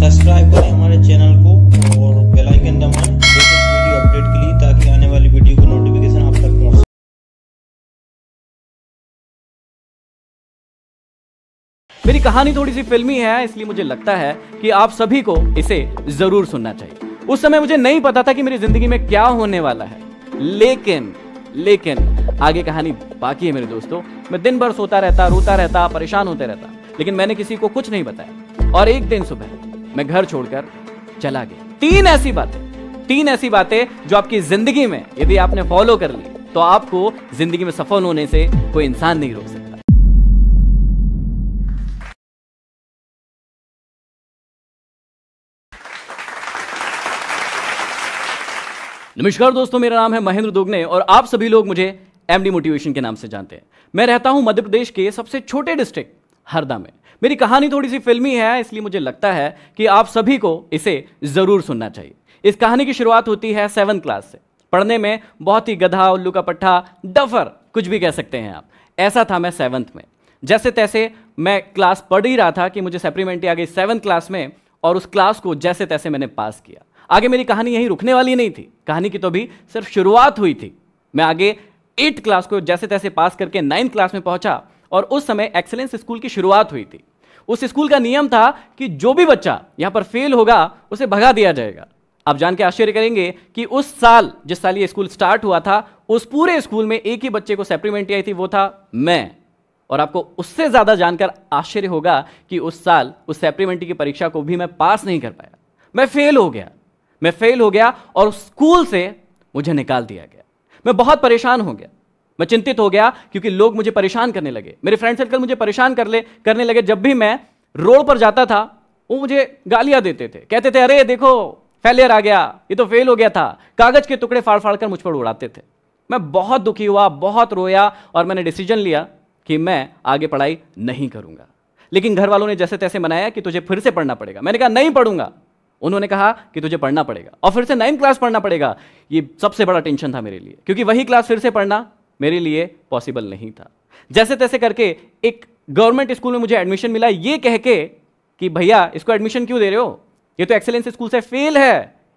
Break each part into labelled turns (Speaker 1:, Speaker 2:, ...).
Speaker 1: subscribe करें हमारे channel को और बेल आइकन दबाएं लेटेस्ट वीडियो अपडेट के लिए ताकि आने वाली वीडियो का नोटिफिकेशन आप तक पहुंचे मेरी कहानी थोड़ी सी फिल्मी है इसलिए मुझे लगता है कि आप सभी को इसे जरूर सुनना चाहिए उस समय मुझे नहीं पता था कि मेरी जिंदगी में क्या होने वाला है लेकिन लेकिन आगे कहानी बाकी है मेरे दोस्तों मैं दिन भर सोता रहता रोता रहता परेशान होते रहता लेकिन मैंने किसी को कुछ नहीं बताया और एक दिन सुबह मैं घर छोड़कर चला गया तीन ऐसी बातें तीन ऐसी बातें जो आपकी जिंदगी में यदि आपने फॉलो कर ली तो आपको जिंदगी में सफल होने से कोई इंसान नहीं रोक सकता नमस्कार दोस्तों मेरा नाम है महेंद्र दुगने और आप सभी लोग मुझे एमडी मोटिवेशन के नाम से जानते हैं मैं रहता हूं मध्य प्रदेश के सबसे छोटे डिस्ट्रिक्ट हरदा में मेरी कहानी थोड़ी सी फिल्मी है इसलिए मुझे लगता है कि आप सभी को इसे ज़रूर सुनना चाहिए इस कहानी की शुरुआत होती है सेवन क्लास से पढ़ने में बहुत ही गधा उल्लू का पट्टा डफर कुछ भी कह सकते हैं आप ऐसा था मैं सेवन्थ में जैसे तैसे मैं क्लास पढ़ ही रहा था कि मुझे सप्लीमेंट्री आ गई सेवन्थ क्लास में और उस क्लास को जैसे तैसे मैंने पास किया आगे मेरी कहानी यहीं रुकने वाली नहीं थी कहानी की तो भी सिर्फ शुरुआत हुई थी मैं आगे एट्थ क्लास को जैसे तैसे पास करके नाइन्थ क्लास में पहुंचा और उस समय एक्सेलेंस स्कूल की शुरुआत हुई थी उस स्कूल का नियम था कि जो भी बच्चा यहां पर फेल होगा उसे भगा दिया जाएगा आप जान के आश्चर्य करेंगे कि उस साल जिस साल ये स्कूल स्टार्ट हुआ था उस पूरे स्कूल में एक ही बच्चे को सेप्रीमेंट आई थी वो था मैं और आपको उससे ज़्यादा जानकर आश्चर्य होगा कि उस साल उस सेप्रीमेंट्री की परीक्षा को भी मैं पास नहीं कर पाया मैं फेल हो गया मैं फेल हो गया और स्कूल से मुझे निकाल दिया गया मैं बहुत परेशान हो गया मैं चिंतित हो गया क्योंकि लोग मुझे परेशान करने लगे मेरे फ्रेंड सर्कल मुझे परेशान कर ले करने लगे जब भी मैं रोड पर जाता था वो मुझे गालियां देते थे कहते थे अरे देखो फेलियर आ गया ये तो फेल हो गया था कागज के टुकड़े फाड़ फाड़ कर मुझ पर उड़ाते थे मैं बहुत दुखी हुआ बहुत रोया और मैंने डिसीजन लिया कि मैं आगे पढ़ाई नहीं करूंगा लेकिन घर वालों ने जैसे तैसे मनाया कि तुझे फिर से पढ़ना पड़ेगा मैंने कहा नहीं पढ़ूंगा उन्होंने कहा कि तुझे पढ़ना पड़ेगा और फिर से नाइन्थ क्लास पढ़ना पड़ेगा ये सबसे बड़ा टेंशन था मेरे लिए क्योंकि वही क्लास फिर से पढ़ना मेरे लिए पॉसिबल नहीं था जैसे तैसे करके एक गवर्नमेंट स्कूल में मुझे एडमिशन मिला ये कह के कि भैया इसको एडमिशन क्यों दे रहे हो ये तो एक्सेलेंस स्कूल से फेल है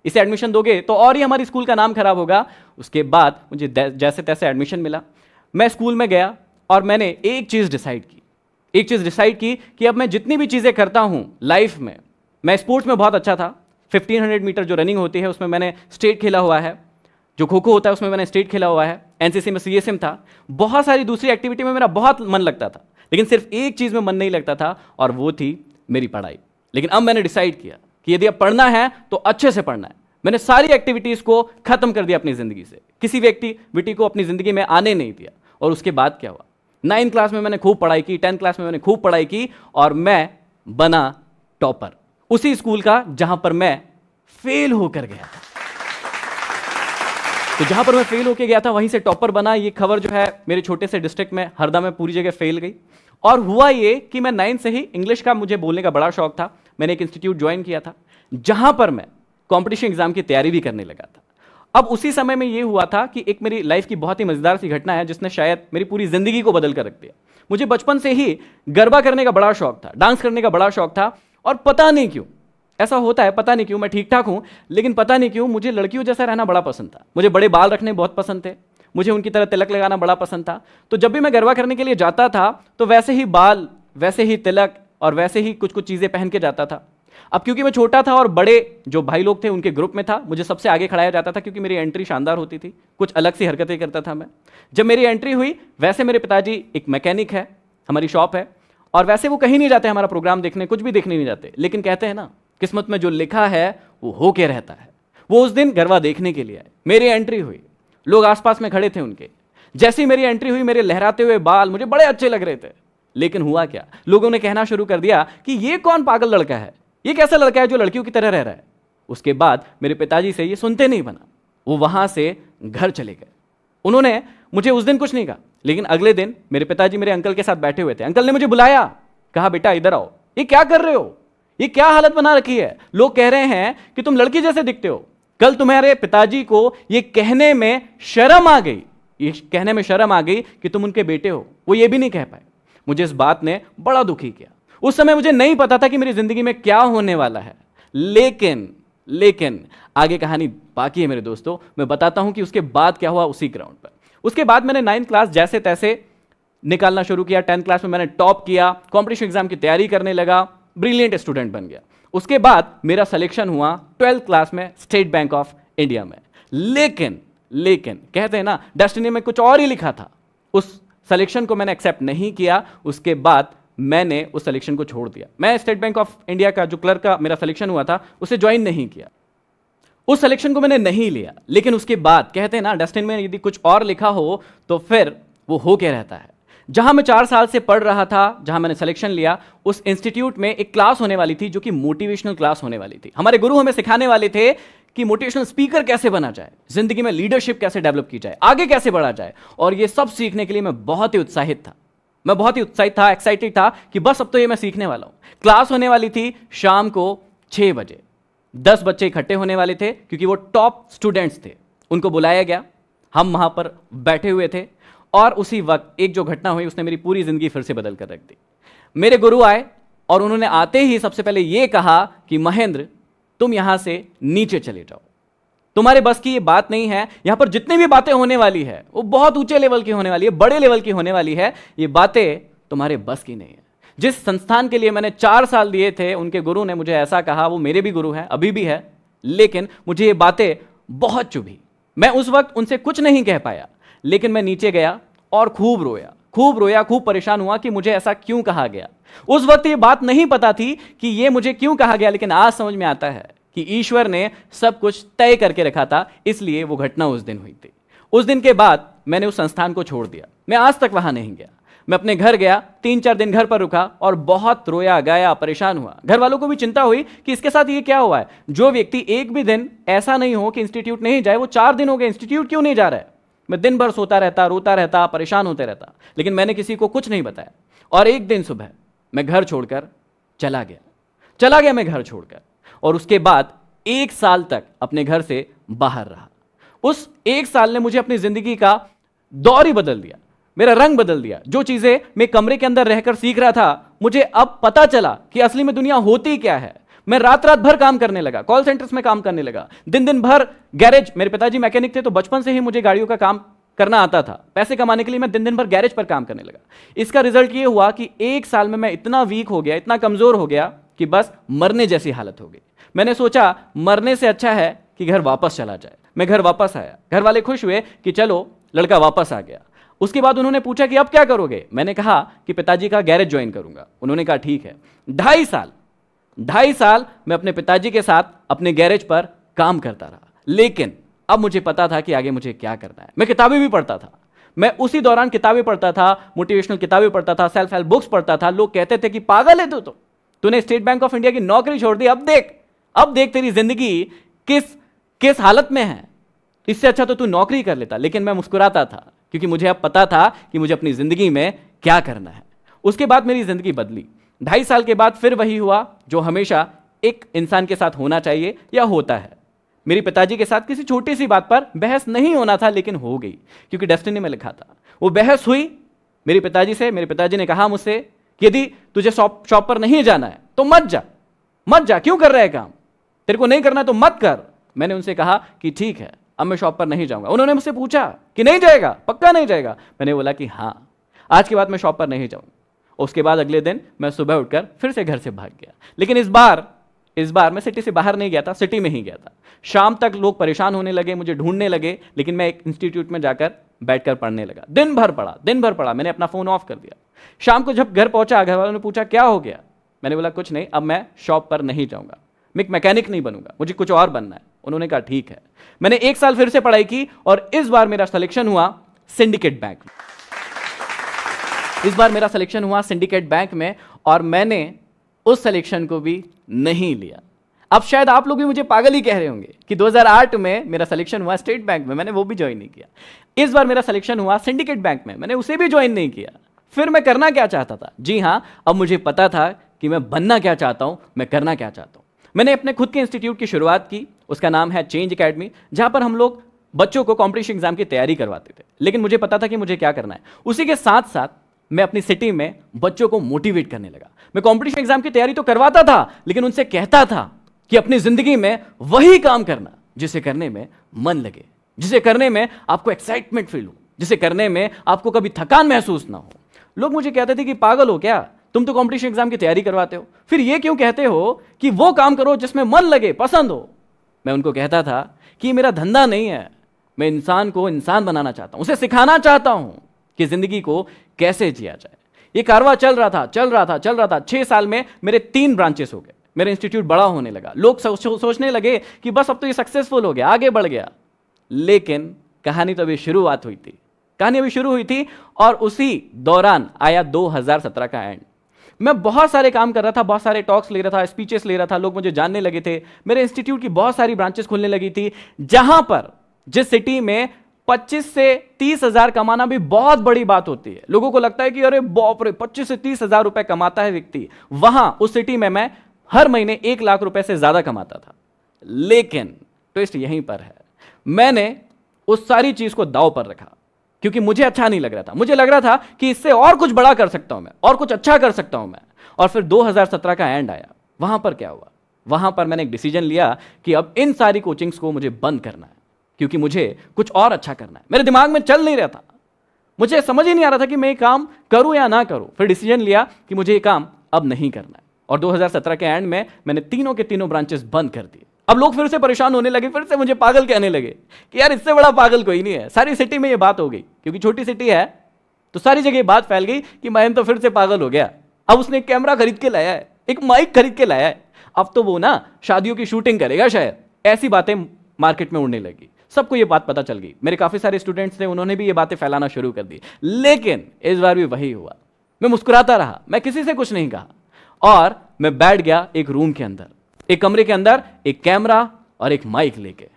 Speaker 1: इसे एडमिशन दोगे तो और ही हमारे स्कूल का नाम खराब होगा उसके बाद मुझे जैसे तैसे एडमिशन मिला मैं स्कूल में गया और मैंने एक चीज़ डिसाइड की एक चीज़ डिसाइड की कि अब मैं जितनी भी चीज़ें करता हूँ लाइफ में मैं स्पोर्ट्स में बहुत अच्छा था 1500 मीटर जो रनिंग होती है उसमें मैंने स्टेट खेला हुआ है जो खो खो होता है उसमें मैंने स्टेट खेला हुआ है एनसीसी में सीएसएम था बहुत सारी दूसरी एक्टिविटी में मेरा बहुत मन लगता था लेकिन सिर्फ एक चीज़ में मन नहीं लगता था और वो थी मेरी पढ़ाई लेकिन अब मैंने डिसाइड किया कि यदि अब पढ़ना है तो अच्छे से पढ़ना है मैंने सारी एक्टिविटीज़ को खत्म कर दिया अपनी ज़िंदगी से किसी भी एक्टिविटी को अपनी ज़िंदगी में आने नहीं दिया और उसके बाद क्या हुआ नाइन्थ क्लास में मैंने खूब पढ़ाई की टेंथ क्लास में मैंने खूब पढ़ाई की और मैं बना टॉपर उसी स्कूल का जहां पर मैं फेल होकर गया था तो जहां पर मैं फेल होके गया था वहीं से टॉपर बना ये खबर जो है मेरे छोटे से डिस्ट्रिक्ट में हरदा में पूरी जगह फेल गई और हुआ ये कि मैं नाइन्थ से ही इंग्लिश का मुझे बोलने का बड़ा शौक था मैंने एक इंस्टीट्यूट ज्वाइन किया था जहां पर मैं कॉम्पिटिशन एग्जाम की तैयारी भी करने लगा था अब उसी समय में ये हुआ था कि एक मेरी लाइफ की बहुत ही मज़ेदार सी घटना है जिसने शायद मेरी पूरी ज़िंदगी को बदल कर रख दिया मुझे बचपन से ही गरबा करने का बड़ा शौक था डांस करने का बड़ा शौक था और पता नहीं क्यों ऐसा होता है पता नहीं क्यों मैं ठीक ठाक हूँ लेकिन पता नहीं क्यों मुझे लड़कियों जैसा रहना बड़ा पसंद था मुझे बड़े बाल रखने बहुत पसंद थे मुझे उनकी तरह तिलक लगाना बड़ा पसंद था तो जब भी मैं गरबा करने के लिए जाता था तो वैसे ही बाल वैसे ही तिलक और वैसे ही कुछ कुछ चीज़ें पहन के जाता था अब क्योंकि मैं छोटा था और बड़े जो भाई लोग थे उनके ग्रुप में था मुझे सबसे आगे खड़ाया जाता था क्योंकि मेरी एंट्री शानदार होती थी कुछ अलग सी हरकतें करता था मैं जब मेरी एंट्री हुई वैसे मेरे पिताजी एक मैकेनिक है हमारी शॉप है और वैसे वो कहीं नहीं जाते हमारा प्रोग्राम देखने कुछ भी देखने नहीं जाते लेकिन कहते हैं ना किस्मत में जो लिखा है वो हो के रहता है वो उस दिन गरबा देखने के लिए आए मेरी एंट्री हुई लोग आसपास में खड़े थे उनके जैसी मेरी एंट्री हुई मेरे लहराते हुए बाल मुझे बड़े अच्छे लग रहे थे लेकिन हुआ क्या लोगों ने कहना शुरू कर दिया कि ये कौन पागल लड़का है ये कैसा लड़का है जो लड़कियों की तरह रह रहा है उसके बाद मेरे पिताजी से ये सुनते नहीं बना वो वहां से घर चले गए उन्होंने मुझे उस दिन कुछ नहीं कहा लेकिन अगले दिन मेरे पिताजी मेरे अंकल के साथ बैठे हुए थे अंकल ने मुझे बुलाया कहा बेटा इधर आओ ये क्या कर रहे हो ये क्या हालत बना रखी है लोग कह रहे हैं कि तुम लड़की जैसे दिखते हो कल तुम्हारे पिताजी को ये कहने में शर्म आ गई ये कहने में शर्म आ गई कि तुम उनके बेटे हो वो ये भी नहीं कह पाए मुझे इस बात ने बड़ा दुखी किया उस समय मुझे नहीं पता था कि मेरी जिंदगी में क्या होने वाला है लेकिन लेकिन आगे कहानी बाकी है मेरे दोस्तों मैं बताता हूं कि उसके बाद क्या हुआ उसी ग्राउंड पर उसके बाद मैंने नाइन्थ क्लास जैसे तैसे निकालना शुरू किया टेंथ क्लास में मैंने टॉप किया कॉम्पिटिशन एग्जाम की तैयारी करने लगा ब्रिलियंट स्टूडेंट बन गया उसके बाद मेरा सिलेक्शन हुआ ट्वेल्थ क्लास में स्टेट बैंक ऑफ इंडिया में लेकिन लेकिन कहते हैं ना डेस्टिनी में कुछ और ही लिखा था उस सिलेक्शन को मैंने एक्सेप्ट नहीं किया उसके बाद मैंने उस सिलेक्शन को छोड़ दिया मैं स्टेट बैंक ऑफ इंडिया का जो क्लर्क का मेरा सिलेक्शन हुआ था उसे ज्वाइन नहीं किया उस सिलेक्शन को मैंने नहीं लिया लेकिन उसके बाद कहते हैं ना डेस्टिन में यदि कुछ और लिखा हो तो फिर वो हो के रहता है जहां मैं चार साल से पढ़ रहा था जहां मैंने सिलेक्शन लिया उस इंस्टीट्यूट में एक क्लास होने वाली थी जो कि मोटिवेशनल क्लास होने वाली थी हमारे गुरु हमें सिखाने वाले थे कि मोटिवेशनल स्पीकर कैसे बना जाए जिंदगी में लीडरशिप कैसे डेवलप की जाए आगे कैसे बढ़ा जाए और ये सब सीखने के लिए मैं बहुत ही उत्साहित था मैं बहुत ही उत्साहित था एक्साइटेड था कि बस अब तो ये मैं सीखने वाला हूं क्लास होने वाली थी शाम को छह बजे दस बच्चे इकट्ठे होने वाले थे क्योंकि वो टॉप स्टूडेंट्स थे उनको बुलाया गया हम वहां पर बैठे हुए थे और उसी वक्त एक जो घटना हुई उसने मेरी पूरी ज़िंदगी फिर से बदल कर रख दी मेरे गुरु आए और उन्होंने आते ही सबसे पहले यह कहा कि महेंद्र तुम यहां से नीचे चले जाओ तुम्हारे बस की ये बात नहीं है यहां पर जितनी भी बातें होने वाली है वो बहुत ऊंचे लेवल की होने वाली है बड़े लेवल की होने वाली है ये बातें तुम्हारे बस की नहीं है जिस संस्थान के लिए मैंने चार साल दिए थे उनके गुरु ने मुझे ऐसा कहा वो मेरे भी गुरु हैं अभी भी है लेकिन मुझे ये बातें बहुत चुभी मैं उस वक्त उनसे कुछ नहीं कह पाया लेकिन मैं नीचे गया और खूब रोया खूब रोया खूब परेशान हुआ कि मुझे ऐसा क्यों कहा गया उस वक्त ये बात नहीं पता थी कि ये मुझे क्यों कहा गया लेकिन आज समझ में आता है कि ईश्वर ने सब कुछ तय करके रखा था इसलिए वो घटना उस दिन हुई थी उस दिन के बाद मैंने उस संस्थान को छोड़ दिया मैं आज तक वहां नहीं गया मैं अपने घर गया तीन चार दिन घर पर रुका और बहुत रोया गया परेशान हुआ घर वालों को भी चिंता हुई कि इसके साथ ये क्या हुआ है जो व्यक्ति एक भी दिन ऐसा नहीं हो कि इंस्टीट्यूट नहीं जाए वो चार दिन हो गए इंस्टीट्यूट क्यों नहीं जा रहा है मैं दिन भर सोता रहता रोता रहता परेशान होते रहता लेकिन मैंने किसी को कुछ नहीं बताया और एक दिन सुबह मैं घर छोड़कर चला गया चला गया मैं घर छोड़कर और उसके बाद एक साल तक अपने घर से बाहर रहा उस एक साल ने मुझे अपनी जिंदगी का दौर ही बदल दिया मेरा रंग बदल दिया जो चीजें मैं कमरे के अंदर रहकर सीख रहा था मुझे अब पता चला कि असली में दुनिया होती क्या है मैं रात रात भर काम करने लगा कॉल सेंटर्स में काम करने लगा दिन दिन भर गैरेज मेरे पिताजी मैकेनिक थे तो बचपन से ही मुझे गाड़ियों का काम करना आता था पैसे कमाने के लिए मैं दिन दिन भर गैरेज पर काम करने लगा इसका रिजल्ट यह हुआ कि एक साल में मैं इतना वीक हो गया इतना कमजोर हो गया कि बस मरने जैसी हालत हो गई मैंने सोचा मरने से अच्छा है कि घर वापस चला जाए मैं घर वापस आया घर वाले खुश हुए कि चलो लड़का वापस आ गया उसके बाद उन्होंने पूछा कि अब क्या करोगे मैंने कहा कि पिताजी का गैरेज ज्वाइन करूंगा उन्होंने कहा ठीक है ढाई साल ढाई साल मैं अपने पिताजी के साथ अपने गैरेज पर काम करता रहा लेकिन अब मुझे पता था कि आगे मुझे क्या करना है मैं किताबें भी पढ़ता था मैं उसी दौरान किताबें पढ़ता था मोटिवेशनल किताबें पढ़ता था सेल्फ हेल्प बुक्स पढ़ता था लोग कहते थे कि पागल है तू तो तूने स्टेट बैंक ऑफ इंडिया की नौकरी छोड़ दी अब देख अब देख तेरी जिंदगी किस किस हालत में है इससे अच्छा तो तू नौकरी कर लेता लेकिन मैं मुस्कुराता था क्योंकि मुझे अब पता था कि मुझे अपनी जिंदगी में क्या करना है उसके बाद मेरी जिंदगी बदली ढाई साल के बाद फिर वही हुआ जो हमेशा एक इंसान के साथ होना चाहिए या होता है मेरे पिताजी के साथ किसी छोटी सी बात पर बहस नहीं होना था लेकिन हो गई क्योंकि डेस्टिनी में लिखा था वो बहस हुई मेरे पिताजी से मेरे पिताजी ने कहा मुझसे यदि तुझे शॉप पर नहीं जाना है तो मत जा मत जा क्यों कर रहे है काम तेरे को नहीं करना तो मत कर मैंने उनसे कहा कि ठीक है अब मैं शॉप पर नहीं जाऊंगा उन्होंने मुझसे पूछा कि नहीं जाएगा पक्का नहीं जाएगा मैंने बोला कि हाँ आज के बाद मैं शॉप पर नहीं जाऊंगा उसके बाद अगले दिन मैं सुबह उठकर फिर से घर से भाग गया लेकिन इस बार इस बार मैं सिटी से बाहर नहीं गया था सिटी में ही गया था शाम तक लोग परेशान होने लगे मुझे ढूंढने लगे लेकिन मैं एक इंस्टीट्यूट में जाकर बैठकर पढ़ने लगा दिन भर पढ़ा दिन भर पढ़ा मैंने अपना फ़ोन ऑफ कर दिया शाम को जब घर पहुंचा घर वालों ने पूछा क्या हो गया मैंने बोला कुछ नहीं अब मैं शॉप पर नहीं जाऊँगा मैं एक मैकेनिक नहीं बनूंगा मुझे कुछ और बनना है उन्होंने कहा ठीक है मैंने एक साल फिर से पढ़ाई की और इस बार मेरा सिलेक्शन हुआ सिंडिकेट बैंक इस बार मेरा सिलेक्शन हुआ सिंडिकेट बैंक में और मैंने उस सिलेक्शन को भी नहीं लिया अब शायद आप लोग भी मुझे पागल ही कह रहे होंगे कि 2008 में मेरा सिलेक्शन हुआ स्टेट बैंक में मैंने वो भी ज्वाइन नहीं किया इस बार मेरा सिलेक्शन हुआ सिंडिकेट बैंक में मैंने उसे भी ज्वाइन नहीं किया फिर मैं करना क्या चाहता था जी हाँ अब मुझे पता था कि मैं बनना क्या चाहता हूँ मैं करना क्या चाहता हूँ मैंने अपने खुद के इंस्टीट्यूट की शुरुआत की उसका नाम है चेंज अकेडमी जहाँ पर हम लोग बच्चों को कॉम्पिटिशन एग्जाम की तैयारी करवाते थे लेकिन मुझे पता था कि मुझे क्या करना है उसी के साथ साथ मैं अपनी सिटी में बच्चों को मोटिवेट करने लगा मैं कॉम्पिटिशन एग्जाम की तैयारी तो करवाता था लेकिन उनसे कहता था कि अपनी जिंदगी में वही काम करना जिसे करने में मन लगे जिसे करने में आपको एक्साइटमेंट फील हो जिसे करने में आपको कभी थकान महसूस ना हो लोग मुझे कहते थे कि पागल हो क्या तुम तो कॉम्पिटिशन एग्जाम की तैयारी करवाते हो फिर ये क्यों कहते हो कि वो काम करो जिसमें मन लगे पसंद हो मैं उनको कहता था कि मेरा धंधा नहीं है मैं इंसान को इंसान बनाना चाहता हूं उसे सिखाना चाहता हूं कि जिंदगी को कैसे जिया जाए ये कारवा चल रहा था चल रहा था चल रहा था छह साल में मेरे तीन ब्रांचेस हो गए मेरा इंस्टीट्यूट बड़ा होने लगा लोग सोचने लगे कि बस अब तो ये सक्सेसफुल हो गया आगे बढ़ गया लेकिन कहानी तो अभी शुरुआत हुई थी कहानी अभी शुरू हुई थी और उसी दौरान आया 2017 का एंड मैं बहुत सारे काम कर रहा था बहुत सारे टॉक्स ले रहा था स्पीचेस ले रहा था लोग मुझे जानने लगे थे मेरे इंस्टीट्यूट की बहुत सारी ब्रांचेस खुलने लगी थी जहां पर जिस सिटी में पच्चीस से तीस हजार कमाना भी बहुत बड़ी बात होती है लोगों को लगता है कि अरे बॉप रे पच्चीस से तीस हजार रुपए कमाता है व्यक्ति वहां उस सिटी में मैं हर महीने एक लाख रुपए से ज्यादा कमाता था लेकिन ट्विस्ट यहीं पर है मैंने उस सारी चीज को दाव पर रखा क्योंकि मुझे अच्छा नहीं लग रहा था मुझे लग रहा था कि इससे और कुछ बड़ा कर सकता हूं मैं और कुछ अच्छा कर सकता हूं मैं और फिर 2017 का एंड आया वहां पर क्या हुआ वहां पर मैंने एक डिसीजन लिया कि अब इन सारी कोचिंग्स को मुझे बंद करना है क्योंकि मुझे कुछ और अच्छा करना है मेरे दिमाग में चल नहीं रहा था मुझे समझ ही नहीं आ रहा था कि मैं ये काम करूं या ना करूं फिर डिसीजन लिया कि मुझे ये काम अब नहीं करना है और 2017 के एंड में मैंने तीनों के तीनों ब्रांचेस बंद कर दिए अब लोग फिर से परेशान होने लगे फिर से मुझे पागल कहने लगे कि यार इससे बड़ा पागल कोई नहीं है सारी सिटी में ये बात हो गई क्योंकि छोटी सिटी है तो सारी जगह बात फैल गई कि मैं तो फिर से पागल हो गया अब उसने एक कैमरा खरीद के लाया है एक माइक खरीद के लाया है अब तो वो ना शादियों की शूटिंग करेगा शायद ऐसी बातें मार्केट में उड़ने लगी सबको ये बात पता चल गई मेरे काफ़ी सारे स्टूडेंट्स थे उन्होंने भी ये बातें फैलाना शुरू कर दी लेकिन इस बार भी वही हुआ मैं मुस्कुराता रहा मैं किसी से कुछ नहीं कहा और मैं बैठ गया एक रूम के अंदर एक कमरे के अंदर एक कैमरा और एक माइक लेके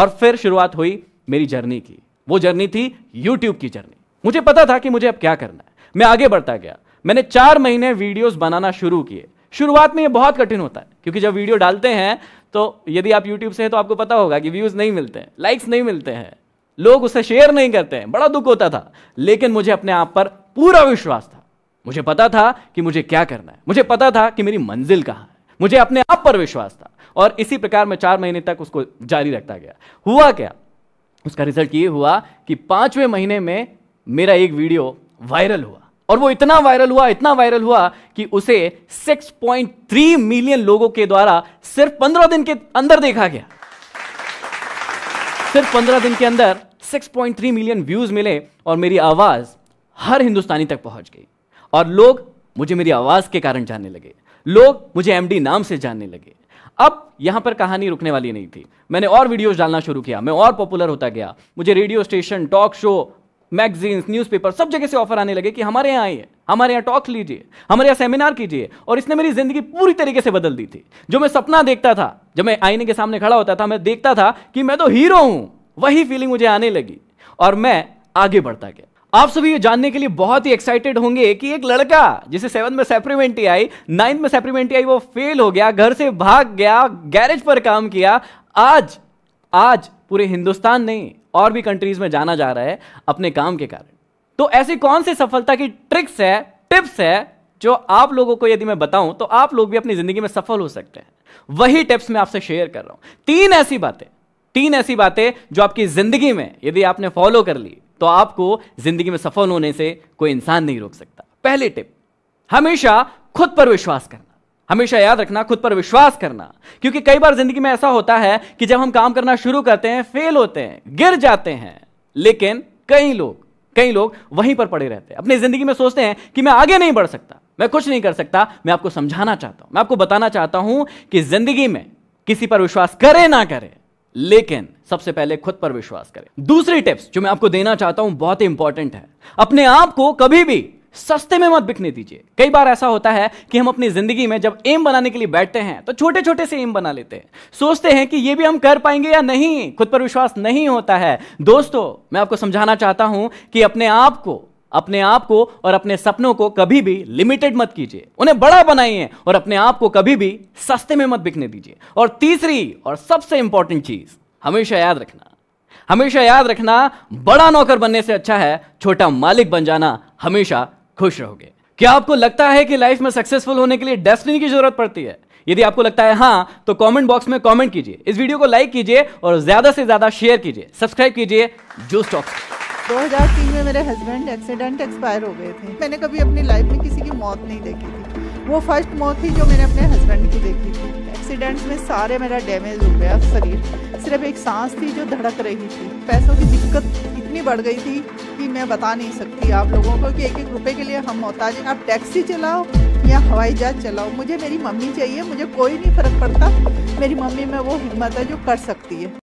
Speaker 1: और फिर शुरुआत हुई मेरी जर्नी की वो जर्नी थी यूट्यूब की जर्नी मुझे पता था कि मुझे अब क्या करना है मैं आगे बढ़ता गया मैंने चार महीने वीडियोस बनाना शुरू किए शुरुआत में ये बहुत कठिन होता है क्योंकि जब वीडियो डालते हैं तो यदि आप यूट्यूब से हैं तो आपको पता होगा कि व्यूज़ नहीं मिलते हैं लाइक्स नहीं मिलते हैं लोग उसे शेयर नहीं करते हैं बड़ा दुख होता था लेकिन मुझे अपने आप पर पूरा विश्वास था मुझे पता था कि मुझे क्या करना है मुझे पता था कि मेरी मंजिल कहाँ है मुझे अपने आप पर विश्वास था और इसी प्रकार मैं चार महीने तक उसको जारी रखता गया हुआ क्या उसका रिजल्ट ये हुआ कि पांचवें महीने में मेरा एक वीडियो वायरल हुआ और वो इतना वायरल हुआ इतना वायरल हुआ कि उसे 6.3 मिलियन लोगों के द्वारा सिर्फ 15 दिन के अंदर देखा गया सिर्फ 15 दिन के अंदर 6.3 मिलियन व्यूज मिले और मेरी आवाज हर हिंदुस्तानी तक पहुंच गई और लोग मुझे मेरी आवाज के कारण जानने लगे लोग मुझे एमडी नाम से जानने लगे अब यहां पर कहानी रुकने वाली नहीं थी मैंने और वीडियोस डालना शुरू किया मैं और पॉपुलर होता गया मुझे radio station talk show magazines newspaper सब जगह से ऑफर आने लगे कि हमारे यहाँ आइए हमारे यहाँ टॉक लीजिए हमारे यहाँ सेमिनार कीजिए और इसने मेरी जिंदगी पूरी तरीके से बदल दी थी जो मैं सपना देखता था जब मैं आईने के सामने खड़ा होता था मैं देखता था कि मैं तो हीरो हूँ वही फीलिंग मुझे आने लगी और मैं आगे बढ़ता गया आप सभी ये जानने के लिए बहुत ही एक्साइटेड होंगे कि एक लड़का जिसे सेवन में सेप्रीमेंटी आई नाइन्थ में सेप्रीमेंटी आई वो फेल हो गया घर से भाग गया गैरेज पर काम किया आज आज पूरे हिंदुस्तान नहीं और भी कंट्रीज में जाना जा रहा है अपने काम के कारण तो ऐसी कौन सी सफलता की ट्रिक्स है टिप्स है जो आप लोगों को यदि मैं बताऊं तो आप लोग भी अपनी जिंदगी में सफल हो सकते हैं वही टिप्स मैं आपसे शेयर कर रहा हूं तीन ऐसी बातें तीन ऐसी बातें जो आपकी जिंदगी में यदि आपने फॉलो कर ली तो आपको जिंदगी में सफल होने से कोई इंसान नहीं रोक सकता पहली टिप हमेशा खुद पर विश्वास करना हमेशा याद रखना खुद पर विश्वास करना क्योंकि कई बार जिंदगी में ऐसा होता है कि जब हम काम करना शुरू करते हैं फेल होते हैं गिर जाते हैं लेकिन कई लोग कई लोग वहीं पर पड़े रहते हैं अपनी जिंदगी में सोचते हैं कि मैं आगे नहीं बढ़ सकता मैं कुछ नहीं कर सकता मैं आपको समझाना चाहता हूं मैं आपको बताना चाहता हूं कि जिंदगी में किसी पर विश्वास करे ना करे लेकिन सबसे पहले खुद पर विश्वास करें दूसरी टिप्स जो मैं आपको देना चाहता हूं बहुत ही इंपॉर्टेंट है अपने आप को कभी भी सस्ते में मत बिकने दीजिए कई बार ऐसा होता है कि हम अपनी जिंदगी में जब एम बनाने के लिए बैठते हैं तो छोटे छोटे से एम बना लेते हैं सोचते हैं कि यह भी हम कर पाएंगे या नहीं खुद पर विश्वास नहीं होता है दोस्तों मैं आपको समझाना चाहता हूं कि अपने आप को अपने आप को और अपने सपनों को कभी भी लिमिटेड मत कीजिए उन्हें बड़ा बनाइए और अपने आप को कभी भी सस्ते में मत बिकने दीजिए और तीसरी और सबसे इंपॉर्टेंट चीज हमेशा याद रखना हमेशा याद रखना बड़ा नौकर बनने से अच्छा है छोटा मालिक बन जाना हमेशा खुश रहोगे क्या आपको लगता है कि लाइफ में सक्सेसफुल होने के लिए डेस्टिनी की जरूरत पड़ती है यदि आपको लगता है हाँ तो कमेंट बॉक्स में कमेंट कीजिए इस वीडियो को लाइक कीजिए और ज्यादा से ज्यादा शेयर कीजिए सब्सक्राइब कीजिए जो स्टॉक्स 2003 में मेरे हस्बैंड एक्सीडेंट एक्सपायर हो गए थे मैंने कभी अपनी लाइफ में किसी की मौत नहीं देखी थी वो फर्स्ट मौत थी जो मैंने अपने हस्बैंड की देखी थी एक्सीडेंट में सारे मेरा डैमेज हो गया शरीर सिर्फ एक सांस थी जो धड़क रही थी पैसों की दिक्कत इतनी बढ़ गई थी कि मैं बता नहीं सकती आप लोगों को कि एक एक रुपए के लिए हम मोहताज हैं आप टैक्सी चलाओ या हवाई जहाज चलाओ मुझे मेरी मम्मी चाहिए मुझे कोई नहीं फ़र्क पड़ता मेरी मम्मी में वो हिम्मत है जो कर सकती है